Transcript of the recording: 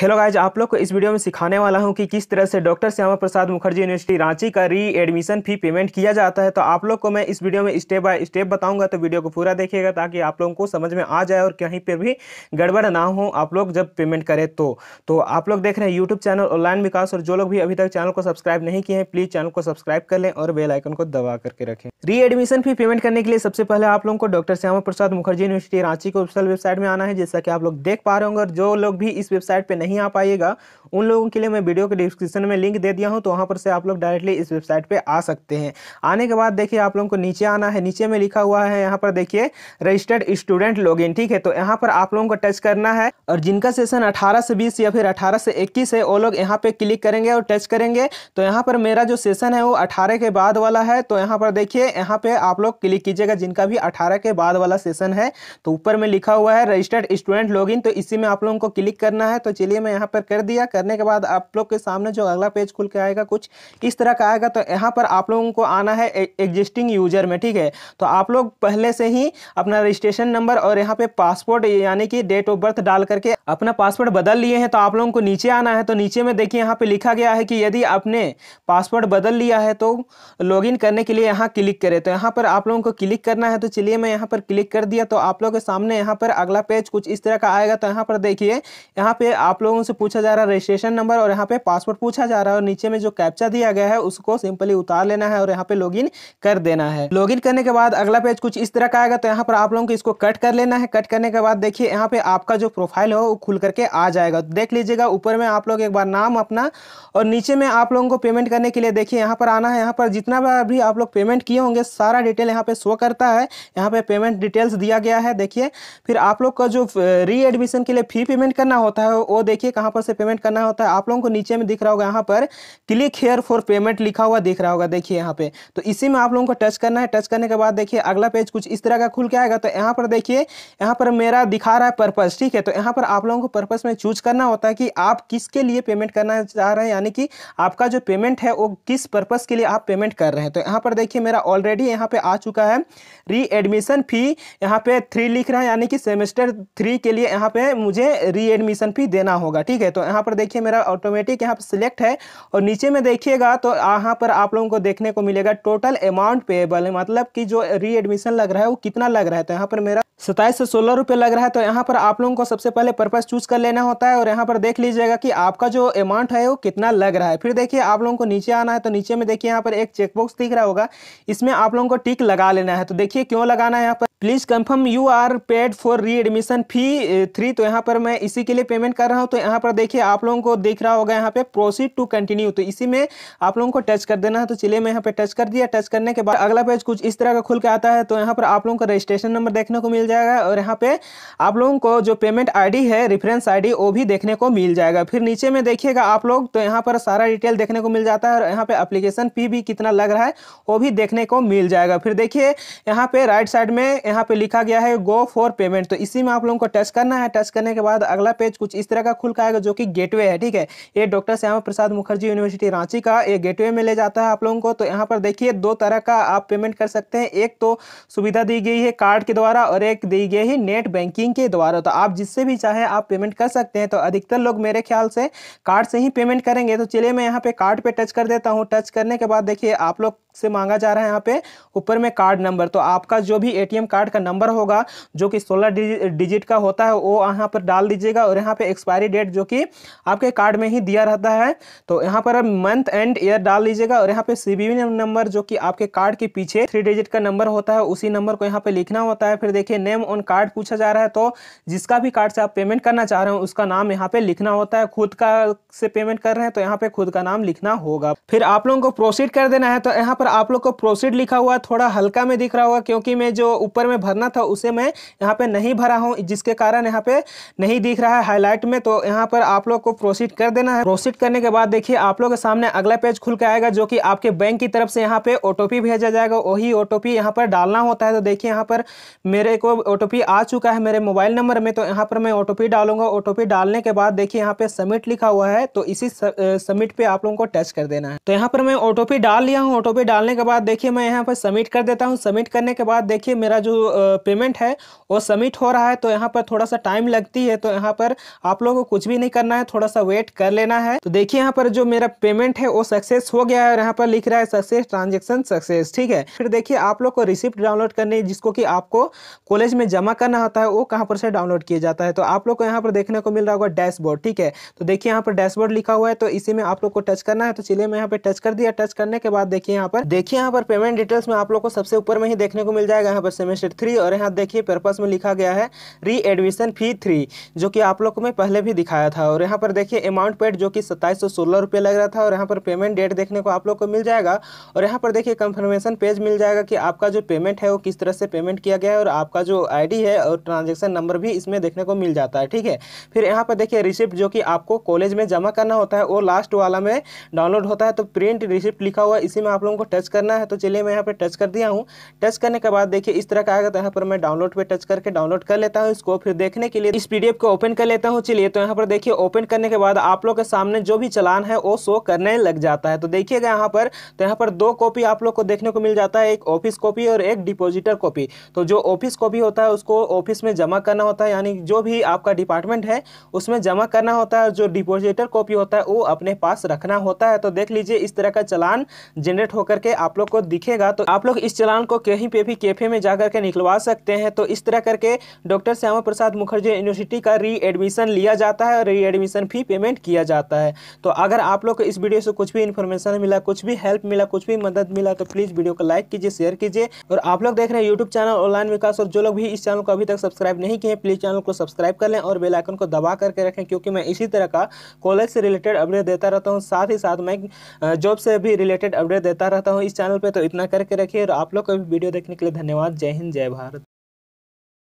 hello guys आप लोग को इस वीडियो में सिखाने वाला हूं कि किस तरह से डॉक्टर श्यामा प्रसाद मुखर्जी यूनिवर्सिटी रांची का री एडमिशन फी पेमेंट किया जाता है तो आप लोग को मैं इस वीडियो में स्टेप बाय स्टेप बताऊंगा तो वीडियो को पूरा देखिएगा ताकि आप लोगों को समझ में आ जाए और कहीं पर भी गड़बड़ ना हो आप लोग जब पेमेंट करें तो, तो आप लोग देख रहे हैं यूट्यूब चैनल ऑनलाइन विकास और जो लोग भी अभी तक चैनल को सब्सक्राइब नहीं किए हैं प्लीज़ चैनल को सब्सक्राइब कर लें और बेलाइकन को दबा करके रखें री एडमिशन फी पेमेंट करने के लिए सबसे पहले आप लोगों को डॉक्टर श्यामा प्रसाद मुखर्जी यूनिवर्सिटी रांची को ऑफिसल वेबसाइट में आना है जैसा कि आप लोग देख पा रहे होंगे और जो लोग भी इस वेबसाइट पर नहीं नहीं आ पाएगा उन लोगों के लिए मैं वीडियो के डिस्क्रिप्शन में लिंक दे दिया हूँ तो वहाँ पर से आप लोग डायरेक्टली इस वेबसाइट पर आ सकते हैं आने के बाद देखिए आप लोगों को नीचे आना है नीचे में लिखा हुआ है यहाँ पर देखिए रजिस्टर्ड स्टूडेंट लॉग ठीक है तो यहाँ पर आप लोगों को टच करना है और जिनका सेशन अठारह से बीस या फिर अठारह से इक्कीस है वो लोग यहाँ पर क्लिक करेंगे और टच करेंगे तो यहाँ पर मेरा जो सेशन है वो अठारह के बाद वाला है तो यहाँ पर देखिए यहाँ पर आप लोग क्लिक कीजिएगा जिनका भी अठारह के बाद वाला सेशन है तो ऊपर में लिखा हुआ है रजिस्टर्ड स्टूडेंट लॉग तो इसी में आप लोगों को क्लिक करना है तो चलिए ये मैं यहाँ पर कर दिया करने के बाद आप लोग के सामने जो अगला पेज खुल के आएगा कुछ इस तरह का आएगा तो यहाँ पर आप लोगों को आना है एग्जिस्टिंग यूजर में ठीक है तो आप लोग पहले से ही अपना रजिस्ट्रेशन नंबर और यहाँ पे पासपोर्ट यानी कि डेट ऑफ बर्थ डाल करके अपना पासपोर्ट बदल लिए हैं तो आप लोगों को नीचे आना है तो नीचे में देखिए यहाँ पे लिखा गया है कि यदि आपने पासपोर्ट बदल लिया है तो लॉगिन करने के लिए यहाँ क्लिक करें तो यहाँ पर आप लोगों को क्लिक करना है तो चलिए मैं यहाँ पर क्लिक कर दिया तो आप लोगों के सामने यहाँ पर अगला पेज कुछ इस तरह का आएगा तो यहाँ पर देखिए यहाँ पे आप लोग लोगों से पूछा जा रहा है रजिस्ट्रेशन नंबर और यहाँ पे पासवर्ड पूछा जा रहा है और नीचे में जो कैप्चा दिया गया है उसको सिंपली उतार लेना है और यहाँ पे लॉग कर देना है लॉग करने के बाद अगला पेज कुछ इस तरह का आएगा तो यहाँ पर आप लोगों को इसको कट कर लेना है कट करने के बाद देखिए यहाँ पे आपका जो प्रोफाइल है वो खुल करके आ जाएगा तो देख लीजिएगा ऊपर में आप लोग एक बार नाम अपना और नीचे में आप लोगों को पेमेंट करने के लिए देखिए यहाँ पर आना है यहाँ पर जितना बार भी आप लोग पेमेंट किए होंगे सारा डिटेल यहाँ पे शो करता है यहाँ पे पेमेंट डिटेल्स दिया गया है देखिए फिर आप लोग का जो री एडमिशन के लिए फी पेमेंट करना होता है वो देखिए देखिए कहाँ पर से पेमेंट करना होता है आप लोगों को नीचे में दिख रहा होगा यहाँ पर क्लिक हेयर फॉर पेमेंट लिखा हुआ दिख रहा होगा देखिए यहाँ पे तो इसी में आप लोगों को टच करना है टच करने के बाद देखिए अगला पेज कुछ इस तरह का खुल के आएगा तो यहाँ पर देखिए यहाँ पर मेरा दिखा रहा है पर्पज़ ठीक है तो यहाँ पर आप लोगों को पर्पज़ में चूज करना होता है कि आप किसके लिए पेमेंट करना चाह रहे हैं यानी कि आपका जो पेमेंट है वो किस पर्पज़ के लिए आप पेमेंट कर रहे हैं तो यहाँ पर देखिए मेरा ऑलरेडी यहाँ पर आ चुका है री एडमिशन फी यहाँ पे थ्री लिख रहा है यानी कि सेमेस्टर थ्री के लिए यहाँ पे मुझे री एडमिशन फी देना होगा होगा ठीक है तो यहाँ पर देखिए मेरा ऑटोमेटिक यहाँ पर सिलेक्ट है और नीचे में देखिएगा तो यहाँ पर आप लोगों को देखने को मिलेगा टोटल अमाउंट पेएबल मतलब कि जो री एडमिशन लग रहा है वो कितना लग रहा है तो यहाँ पर मेरा सताईस से सोलह रुपये लग रहा है तो यहाँ पर आप लोगों को सबसे पहले पर्पस चूज कर लेना होता है और यहाँ पर देख लीजिएगा कि आपका जो अमाउंट है वो कितना लग रहा है फिर देखिए आप लोगों को नीचे आना है तो नीचे में देखिए यहाँ पर एक चेकबॉक्स दिख रहा होगा इसमें आप लोगों को टिक लगा लेना है तो देखिए क्यों लगाना है यहाँ पर please confirm you are paid for readmission fee three तो यहाँ पर मैं इसी के लिए पेमेंट कर रहा हूँ तो यहाँ पर देखिए आप लोगों को दिख रहा होगा यहाँ पे प्रोसीड टू कंटिन्यू तो इसी में आप लोगों को टच कर देना है तो चलिए मैं यहाँ पे टच कर दिया टच करने के बाद अगला पेज कुछ इस तरह का खुल के आता है तो यहाँ पर आप लोगों को रजिस्ट्रेशन नंबर देखने को मिल जाएगा और यहाँ पे आप लोगों को जो पेमेंट आईडी है रेफरेंस आईडी वो भी देखने को मिल जाएगा फिर नीचे में देखिएगा आप लोग तो यहाँ पर सारा डिटेल देखने को मिल जाता है और यहाँ पे अप्लीकेशन पी भी कितना लग रहा है वो भी देखने को मिल जाएगा फिर देखिए यहाँ पे राइट साइड में यहाँ पे लिखा गया है गो फॉर पेमेंट तो इसी में आप लोगों को टच करना है टच करने के बाद अगला पेज कुछ इस तरह का खुल का आएगा जो कि गेटवे है ठीक है ये डॉक्टर श्यामा प्रसाद मुखर्जी यूनिवर्सिटी रांची का ये गेटवे में ले जाता है आप लोगों को तो यहाँ पर देखिए दो तरह का आप पेमेंट कर सकते हैं एक तो सुविधा दी गई है कार्ड के द्वारा और एक एक दी गई है नेट बैंकिंग के द्वारा तो आप जिससे भी चाहे आप पेमेंट कर सकते हैं तो अधिकतर लोग मेरे ख्याल से कार्ड से ही पेमेंट करेंगे तो चलिए मैं यहाँ पे कार्ड पे टच कर देता हूँ टच करने के बाद देखिए आप लोग से मांगा जा रहा है यहाँ पे ऊपर में कार्ड नंबर तो आपका जो भी ए कार्ड का नंबर होगा जो कि सोलह डिजिट का होता है वो यहाँ पर डाल दीजिएगा और यहाँ पे एक्सपायरी डेट जो कि आपके कार्ड में ही दिया रहता है तो यहाँ पर मंथ एंड ईयर डाल दीजिएगा और यहाँ पे सी नंबर जो कि आपके कार्ड के पीछे थ्री डिजिट का नंबर होता है उसी नंबर को यहाँ पे लिखना होता है फिर देखिए नेम ऑन कार्ड पूछा जा रहा है तो जिसका भी कार्ड से आप पेमेंट करना चाह रहे हो उसका नाम यहाँ पे लिखना होता है खुद का से पेमेंट कर रहे हैं तो यहाँ पे खुद का नाम लिखना होगा फिर आप लोगों को प्रोसीड कर देना है तो यहाँ पर आप लोग को प्रोसीड लिखा हुआ थोड़ा हल्का में दिख रहा होगा क्योंकि मैं जो ऊपर में भरना था उसे मैं यहाँ पे नहीं भरा हूँ जिसके कारण यहाँ पे नहीं दिख रहा है हाईलाइट में तो यहाँ पर आप लोग को प्रोसीड कर देना है प्रोसीड करने के बाद देखिए आप लोग के सामने अगला पेज खुल के आएगा जो कि आपके बैंक की तरफ से यहाँ पे ओटोपी भेजा जाएगा वही ओटोपी यहाँ पर डालना होता है तो देखिए यहाँ पर मेरे को ओ आ चुका है मेरे मोबाइल नंबर में तो यहाँ पर मैं ओ डालूंगा ओ डालने के बाद देखिए यहाँ पे सबमिट लिखा हुआ है तो इसी सबमिट पे आप लोगों को टच कर देना है तो यहाँ पर मैं ओ डाल लिया हूँ ओ डालने के बाद देखिए मैं यहाँ पर सबमिट कर देता हूँ सबमिट करने के बाद देखिए मेरा जो पेमेंट है वो सबमिट हो रहा है तो यहाँ पर थोड़ा सा टाइम लगती है तो यहाँ पर आप लोगों को कुछ भी नहीं करना है थोड़ा सा वेट कर लेना है तो देखिए यहाँ पर जो मेरा पेमेंट है वो सक्सेस हो गया है और यहाँ पर लिख रहा है सक्सेस ट्रांजेक्शन सक्सेस ठीक है फिर देखिए आप लोग को रिसिप्ट डाउनलोड करनी है जिसको कि आपको कॉलेज स्टोरेज में जमा करना होता है वो कहाँ पर से डाउनलोड किया जाता है तो आप लोग को यहाँ पर देखने को मिल रहा होगा डैशबोर्ड ठीक है तो देखिए यहाँ पर डैशबोर्ड लिखा हुआ है तो इसी में आप लोग को टच करना है तो चलिए मैं यहाँ पे टच कर दिया टच करने के बाद देखिए यहाँ पर देखिए यहाँ पर पेमेंट डिटेल्स में आप लोग को सबसे ऊपर में ही देखने को मिल जाएगा यहाँ पर सेमेस्टर थ्री और यहाँ देखिए पर्पस में लिखा गया है री एडमिशन फी थ्री जो कि आप लोग को मैं पहले भी दिखाया था और यहाँ पर देखिए अमाउंट पेड जो कि सत्ताईस सौ सोलह रुपये लग रहा था और यहाँ पर पेमेंट डेट देखने को आप लोग को मिल जाएगा और यहाँ पर देखिए कंफर्मेशन पेज मिल जाएगा कि आपका जो पेमेंट है वो किस तरह से पेमेंट किया गया है और आपका जो आईडी है और ट्रांजेक्शन नंबर भी इसमें देखने को मिल जाता है ठीक है फिर यहाँ पर देखिए रिसिप्ट जो कि आपको कॉलेज में जमा करना होता है वो लास्ट वाला में डाउनलोड होता है तो प्रिंट रिसिप्ट लिखा हुआ इसी में आप लोगों को टच करना है तो चलिए मैं यहाँ पर टच कर दिया हूँ टच करने के बाद देखिए इस तरह का आएगा तो यहाँ पर मैं डाउनलोड पर टच करके डाउनलोड कर लेता हूँ इसको फिर देखने के लिए इस पी को ओपन कर लेता हूँ चलिए तो यहाँ पर देखिए ओपन करने के बाद आप लोग के सामने जो भी चलान है वो शो करने लग जाता है तो देखिएगा यहाँ पर तो यहाँ पर दो कॉपी आप लोग को देखने को मिल जाता है एक ऑफिस कॉपी और एक डिपोजिटर कॉपी तो जो ऑफिस कॉपी भी होता है उसको ऑफिस में जमा करना होता है यानी जो भी आपका डिपार्टमेंट है उसमें जमा करना होता है जो डिपोजिटर कॉपी होता है वो अपने पास रखना होता है तो देख लीजिए इस तरह का चलान जनरेट होकर के आप लोग को दिखेगा तो आप लोग इस चलान को कहीं पे भी कैफे में जाकर के निकलवा सकते हैं तो इस तरह करके डॉक्टर श्यामा प्रसाद मुखर्जी यूनिवर्सिटी का री एडमिशन लिया जाता है और री एडमिशन फी पेमेंट किया जाता है तो अगर आप लोग को इस वीडियो से कुछ भी इन्फॉर्मेशन मिला कुछ भी हेल्प मिला कुछ भी मदद मिला तो प्लीज़ वीडियो को लाइक कीजिए शेयर कीजिए और आप लोग देख रहे हैं यूट्यूब चैनल ऑनलाइन विकास और जो लोग भी इस चैनल को अभी तक सब्सक्राइब नहीं किए प्लीज़ चैनल को सब्सक्राइब कर लें और बेलाइकन को दबा करके रखें क्योंकि मैं इसी तरह का कॉलेज से रिलेटेड अपडेट देता रहता हूँ साथ ही साथ मैं जॉब से भी रिलेटेड अपडेट देता रहता हूँ इस चैनल पर तो इतना करके रखिए और आप लोग को भी वीडियो देखने के लिए धन्यवाद जय हिंद जय भारत